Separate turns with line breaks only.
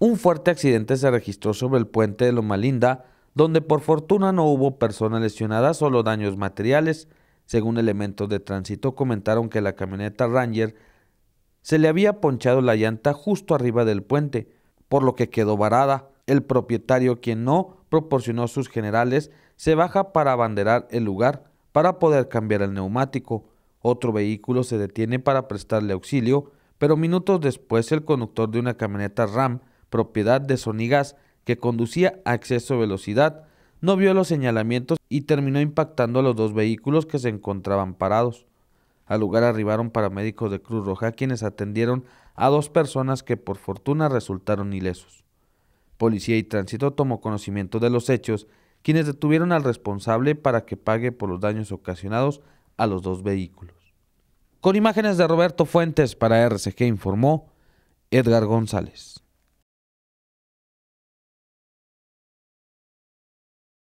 Un fuerte accidente se registró sobre el puente de Lomalinda, donde por fortuna no hubo personas lesionadas, solo daños materiales. Según elementos de tránsito comentaron que la camioneta Ranger se le había ponchado la llanta justo arriba del puente, por lo que quedó varada. El propietario, quien no proporcionó sus generales, se baja para abanderar el lugar para poder cambiar el neumático. Otro vehículo se detiene para prestarle auxilio, pero minutos después el conductor de una camioneta RAM propiedad de Sonigas, que conducía a exceso de velocidad, no vio los señalamientos y terminó impactando a los dos vehículos que se encontraban parados. Al lugar arribaron paramédicos de Cruz Roja quienes atendieron a dos personas que por fortuna resultaron ilesos. Policía y Tránsito tomó conocimiento de los hechos, quienes detuvieron al responsable para que pague por los daños ocasionados a los dos vehículos. Con imágenes de Roberto Fuentes para RCG informó Edgar González.